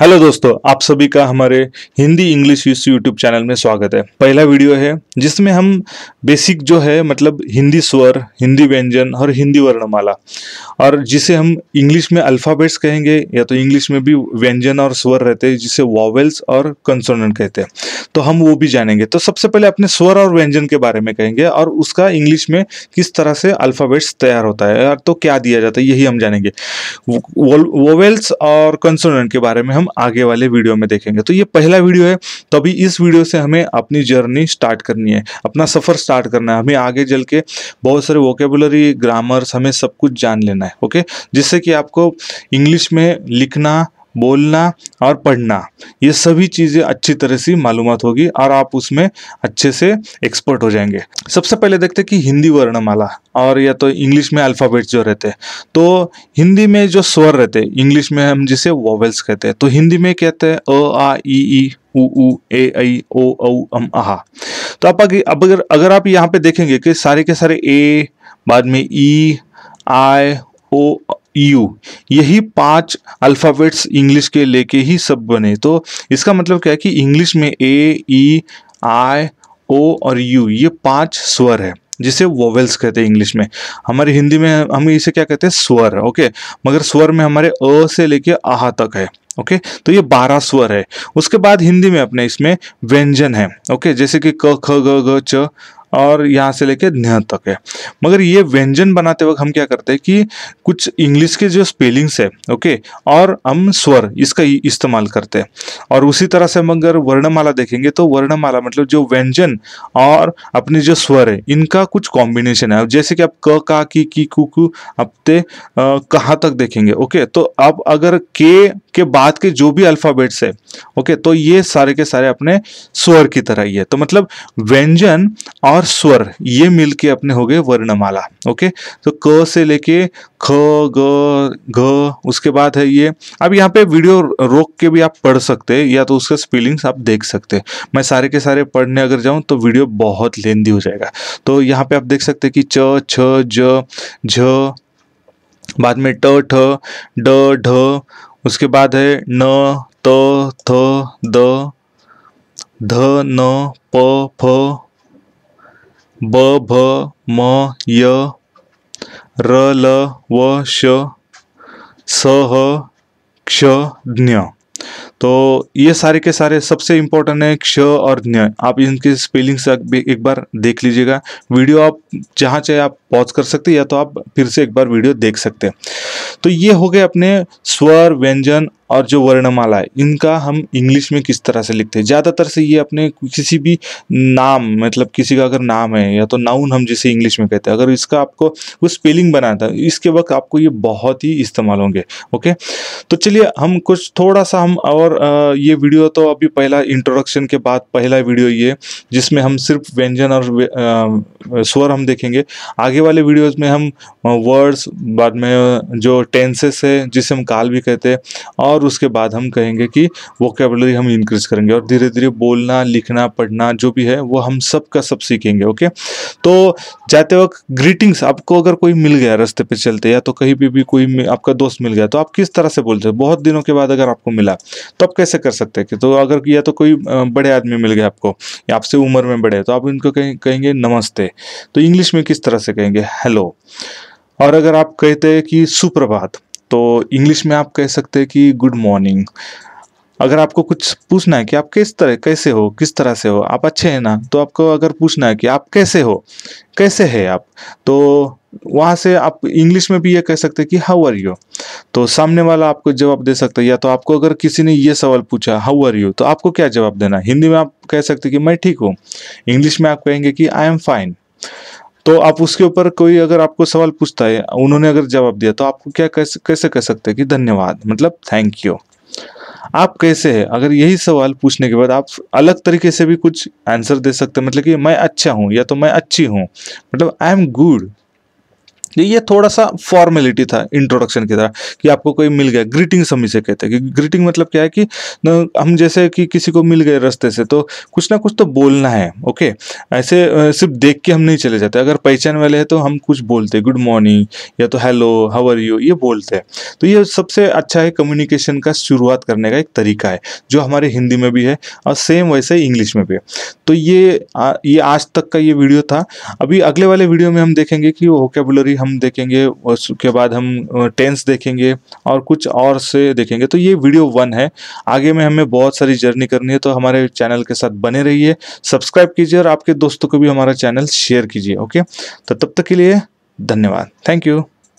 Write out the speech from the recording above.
hello दोस्तों आप सभी का हमारे हिंदी इंग्लिश यूट्यूब चैनल में स्वागत है पहला वीडियो है जिसमें हम बेसिक जो है मतलब हिंदी स्वर हिंदी व्यंजन और हिंदी वर्णमाला और जिसे हम इंग्लिश में अल्फ़ाबेट्स कहेंगे या तो इंग्लिश में भी व्यंजन और स्वर रहते हैं जिसे वॉवेल्स और कंसोनेंट कहते हैं तो हम वो भी जानेंगे तो सबसे पहले अपने स्वर और व्यंजन के बारे में कहेंगे और उसका इंग्लिश में किस तरह से अल्फ़ाबेट्स तैयार होता है और तो क्या दिया जाता है यही हम जानेंगे वोवेल्स और कंसोनेंट के बारे में हम हम आगे वाले वीडियो में देखेंगे तो ये पहला वीडियो है तो अभी इस वीडियो से हमें अपनी जर्नी स्टार्ट करनी है अपना सफ़र स्टार्ट करना है हमें आगे चल के बहुत सारे वोकेबुलरी ग्रामर्स हमें सब कुछ जान लेना है ओके जिससे कि आपको इंग्लिश में लिखना बोलना और पढ़ना ये सभी चीज़ें अच्छी तरह से मालूम होगी और आप उसमें अच्छे से एक्सपर्ट हो जाएंगे सबसे पहले देखते हैं कि हिंदी वर्णमाला और या तो इंग्लिश में अल्फ़ाबेट जो रहते हैं तो हिंदी में जो स्वर रहते हैं इंग्लिश में हम जिसे वॉवल्स कहते हैं तो हिंदी में कहते हैं अ आ ई ई उ उ ए आई ओ औ अम आहा तो आप अगर अगर आप यहाँ पे देखेंगे कि सारे के सारे ए बाद में ई आई ओ यू यही पांच अल्फ़ाबेट्स इंग्लिश के लेके ही सब बने तो इसका मतलब क्या है कि इंग्लिश में ए ई आई ओ और यू ये पांच स्वर है जिसे वोवेल्स कहते हैं इंग्लिश में हमारे हिंदी में हम इसे क्या कहते हैं स्वर ओके मगर स्वर में हमारे अ से लेके आह तक है ओके तो ये बारह स्वर है उसके बाद हिंदी में अपने इसमें व्यंजन है ओके जैसे कि क ख ग ग च और यहाँ से लेके न्य तक है मगर ये व्यंजन बनाते वक्त हम क्या करते हैं कि कुछ इंग्लिश के जो स्पेलिंग्स है ओके और हम स्वर इसका इस्तेमाल करते हैं और उसी तरह से हम अगर वर्णमाला देखेंगे तो वर्णमाला मतलब जो व्यंजन और अपने जो स्वर है इनका कुछ कॉम्बिनेशन है जैसे कि आप क का की की कु कु अपते कहाँ तक देखेंगे ओके तो आप अगर के के बाद के जो भी अल्फ़ाबेट्स है ओके तो ये सारे के सारे अपने स्वर की तरह ही है तो मतलब व्यंजन और स्वर ये मिल के अपने हो गए वर्णमाला ओके तो क से लेके ख ग घ उसके बाद है ये अब यहाँ पे वीडियो रोक के भी आप पढ़ सकते हैं या तो उसका स्पेलिंग्स आप देख सकते हैं मैं सारे के सारे पढ़ने अगर जाऊँ तो वीडियो बहुत लेंदी हो जाएगा तो यहाँ पे आप देख सकते हैं कि च छ ज झ बाद में ट ढ उसके बाद है न त थ द ध न प फ ब भ म य र ल व श स ह क्ष ज्ञ तो ये सारे के सारे सबसे इम्पोर्टेंट है क्ष और ज्ञ आप इनके स्पेलिंग्स एक बार देख लीजिएगा वीडियो आप जहाँ चाहे आप पॉज कर सकते हैं या तो आप फिर से एक बार वीडियो देख सकते हैं तो ये हो गए अपने स्वर व्यंजन और जो वर्णमाला है इनका हम इंग्लिश में किस तरह से लिखते हैं ज़्यादातर से ये अपने किसी भी नाम मतलब किसी का अगर नाम है या तो नाउन हम जिसे इंग्लिश में कहते हैं अगर इसका आपको वो स्पेलिंग बनाया था इसके वक्त आपको ये बहुत ही इस्तेमाल होंगे ओके तो चलिए हम कुछ थोड़ा सा हम और ये वीडियो तो अभी पहला इंट्रोडक्शन के बाद पहला वीडियो ये जिसमें हम सिर्फ व्यंजन और स्वर हम देखेंगे आगे वाले वीडियोज़ में हम वर्ड्स बाद में जो टेंसेस है जिसे हम काल भी कहते हैं और और उसके बाद हम कहेंगे कि वोकेबलरी हम इंक्रीज करेंगे और धीरे धीरे बोलना लिखना पढ़ना जो भी है वो हम सब का सब सीखेंगे ओके तो जाते वक्त ग्रीटिंग्स आपको अगर कोई मिल गया रास्ते पे चलते या तो कहीं पर भी, भी कोई आपका दोस्त मिल गया तो आप किस तरह से बोलते हैं बहुत दिनों के बाद अगर आपको मिला तो आप कैसे कर सकते हैं कि तो अगर या तो कोई बड़े आदमी मिल गया आपको या आपसे उम्र में बड़े तो आप इनको कहेंगे नमस्ते तो इंग्लिश में किस तरह से कहेंगे हेलो और अगर आप कहते हैं कि सुप्रभात तो इंग्लिश में आप कह सकते हैं कि गुड मॉर्निंग अगर आपको कुछ पूछना है कि आप किस तरह कैसे हो किस तरह से हो आप अच्छे हैं ना तो आपको अगर पूछना है कि आप कैसे हो कैसे हैं आप तो वहाँ से आप इंग्लिश में भी ये कह सकते हैं कि हाउ आर यू तो सामने वाला आपको जवाब दे सकता है या तो आपको अगर किसी ने ये सवाल पूछा हाउ आर यू तो आपको क्या जवाब देना हिंदी में आप कह सकते कि मैं ठीक हूँ इंग्लिश में आप कहेंगे कि आई एम फाइन तो आप उसके ऊपर कोई अगर आपको सवाल पूछता है उन्होंने अगर जवाब दिया तो आपको क्या कैसे कैसे कह सकते हैं कि धन्यवाद मतलब थैंक यू आप कैसे हैं अगर यही सवाल पूछने के बाद आप अलग तरीके से भी कुछ आंसर दे सकते हैं मतलब कि मैं अच्छा हूँ या तो मैं अच्छी हूँ मतलब आई एम गुड इसलिए ये थोड़ा सा फॉर्मेलिटी था इंट्रोडक्शन की तरह कि आपको कोई मिल गया ग्रीटिंग्स हम इसे कहते हैं कि ग्रीटिंग मतलब क्या है कि हम जैसे कि किसी को मिल गए रास्ते से तो कुछ ना कुछ तो बोलना है ओके ऐसे सिर्फ देख के हम नहीं चले जाते अगर पहचान वाले हैं तो हम कुछ बोलते गुड मॉर्निंग या तो हेलो हाउ आर यू ये बोलते हैं तो ये सबसे अच्छा है कम्युनिकेशन का शुरुआत करने का एक तरीका है जो हमारे हिंदी में भी है और सेम वैसे इंग्लिश में भी है तो ये आ, ये आज तक का ये वीडियो था अभी अगले वाले वीडियो में हम देखेंगे कि वो वोकेबुलरी हम हम देखेंगे उसके बाद हम टेंस देखेंगे और कुछ और से देखेंगे तो ये वीडियो वन है आगे में हमें बहुत सारी जर्नी करनी है तो हमारे चैनल के साथ बने रहिए सब्सक्राइब कीजिए और आपके दोस्तों को भी हमारा चैनल शेयर कीजिए ओके तो तब तक के लिए धन्यवाद थैंक यू